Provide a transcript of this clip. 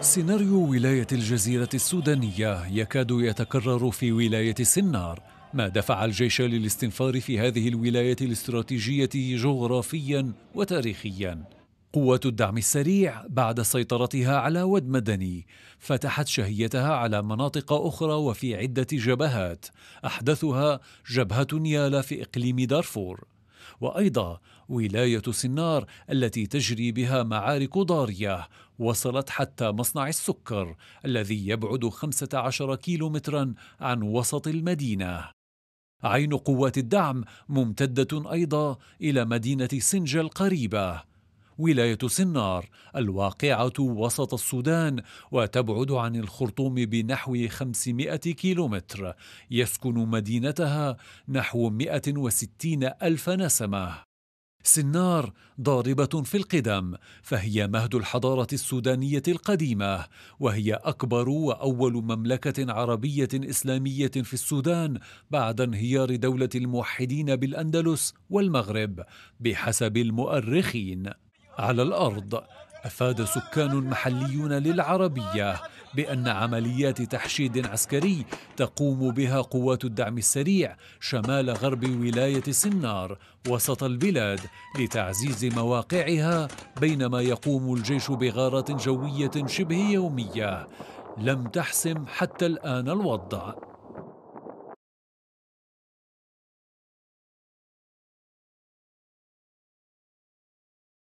سيناريو ولاية الجزيرة السودانية يكاد يتكرر في ولاية سنار ما دفع الجيش للاستنفار في هذه الولاية الاستراتيجية جغرافيا وتاريخيا قوات الدعم السريع بعد سيطرتها على ود مدني فتحت شهيتها على مناطق أخرى وفي عدة جبهات أحدثها جبهة نيالا في إقليم دارفور وأيضا ولاية سنار التي تجري بها معارك ضارية وصلت حتى مصنع السكر الذي يبعد 15 كيلومترا عن وسط المدينة عين قوات الدعم ممتدة أيضا إلى مدينة سنجا القريبة ولاية سنار الواقعة وسط السودان وتبعد عن الخرطوم بنحو 500 كيلومتر يسكن مدينتها نحو 160 ألف نسمة سنار ضاربة في القدم فهي مهد الحضارة السودانية القديمة وهي أكبر وأول مملكة عربية إسلامية في السودان بعد انهيار دولة الموحدين بالأندلس والمغرب بحسب المؤرخين على الارض افاد سكان محليون للعربيه بان عمليات تحشيد عسكري تقوم بها قوات الدعم السريع شمال غرب ولايه سنار وسط البلاد لتعزيز مواقعها بينما يقوم الجيش بغارات جويه شبه يوميه لم تحسم حتى الان الوضع